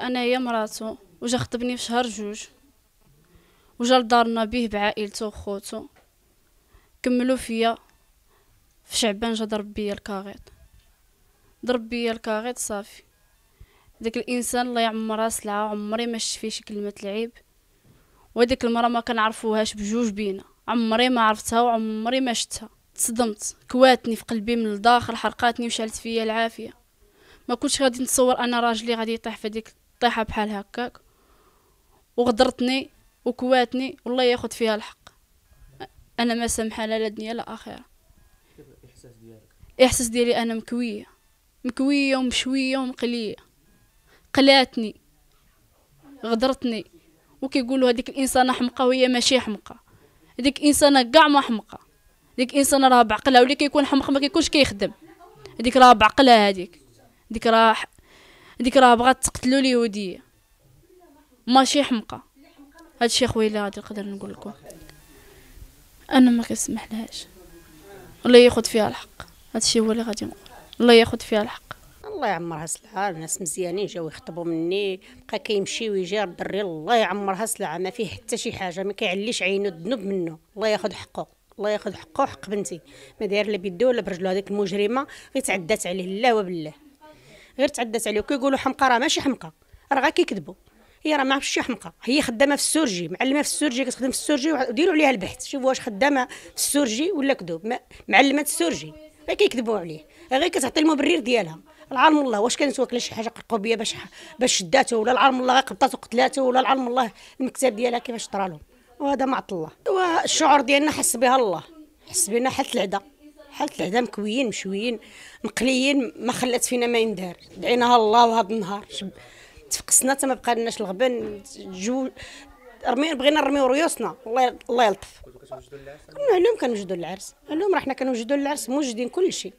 انا هي مراتو وجا خطبني في شهر جوج وجا لدارنا بيه بعائلته وخوتو كملوا فيا في شعبان جا ضرب بيا الكاغيط ضرب بيا الكاغيط صافي داك الانسان الله يعمرها سلعه عمري ما شفت فيه كلمه العيب وهاديك المره ما كنعرفوهاش بجوج بينا عمري ما عرفتها وعمري ما شتها تصدمت كواتني في قلبي من الداخل حرقاتني وشعلت فيا العافيه ما كنتش غادي نتصور انا راجلي غادي يطيح في ديك طيحة بحال هكاك وغدرتني وكواتني والله ياخد فيها الحق انا ما سامحه لا لدنيا لا اخره الاحساس ديالك ديالي انا مكويه مكويه ومشويه ومقليه قلاتني غدرتني وكيقولوا هذيك الانسانه حمقه وهي ماشي حمقه هذيك انسانه كاع ما حمقه ديك انسانه راه بعقلها واللي كيكون حمق ما كيكونش كيخدم هذيك راه بعقلها هذيك ديك راه هذيك راه بغات تقتلو اليهوديه ماشي حمقى هادشي اللي غادي نقدر نقول لكم انا ما كنسمح لهاش الله ياخذ فيها الحق هادشي هو اللي غادي نقول الله ياخذ فيها الحق الله يعمرها سلعه الناس مزيانين جاو يخطبوا مني بقى كيمشي ويجي الدري الله يعمرها سلعه ما فيه حتى شي حاجه ما كيعليش عينو الذنوب منه الله ياخذ حقه الله ياخذ حقه وحق بنتي ما داير لا بيدو ولا برجلو هذيك المجرمه غير تعدات عليه الله وبالله غير تعدات عليه وكيقولوا حمقى راه ماشي حمقى راه غير كيكذبوا هي راه شي حمقى هي خدامه في السورجي معلمه في السورجي كتخدم في السورجي وديروا عليها البحث شوفوا واش خدامه في السورجي ولا كذوب معلمه السورجي ما كيكذبوا عليه غير كتعطي المبرر ديالها العالم الله واش كانت واكله شي حاجه قرقوبيه باش باش شداته ولا العالم الله قبطاته وقتلاته ولا العالم الله المكتب ديالها كيفاش طرالو وهذا معط الله والشعور ديالنا حس بها الله حس بنا حت العده حالة العدا كويين مشويين مقليين ما خلات فينا ما يندار دعيناها الله وهذا النهار تفقسنا حتى ما بقى لناش الغبن جو رمينا بغينا نرميو ريوسنا الله الله يلطف كنا علوم كنوجدوا العرس علوم راه حنا كنوجدوا العرس موجدين كل شيء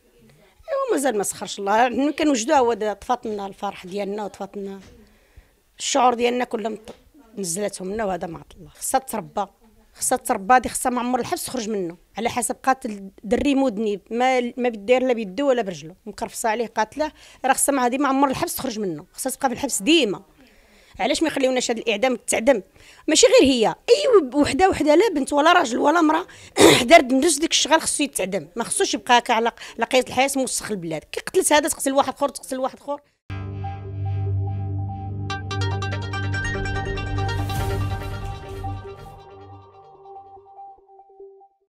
ايوا مازال ما سخرش الله كنوجدوها هو طفات لنا الفرح ديالنا وطفات لنا الشعور ديالنا كله نزلاتهم لنا وهذا ما عطى الله خصها تربى خصها تربى دي خصها ما عمر الحبس تخرج منه على حسب قاتل دري مذنب ما ما بيدير لا بيدو ولا برجله مكرفصه عليه قاتله راه خصها هذه ما عمر الحبس تخرج منه خصها تبقى في الحبس ديما علاش ما يخليوناش هذا الاعدام تعدم ماشي غير هي اي وحده وحده لا بنت ولا راجل ولا امراه حدا دندوز ديك الشغل خصو يتعدم ما خصوش يبقى هكا على لقيت الحياه موسخ البلاد كي قتلت هذا تقتل واحد اخر تقتل واحد اخر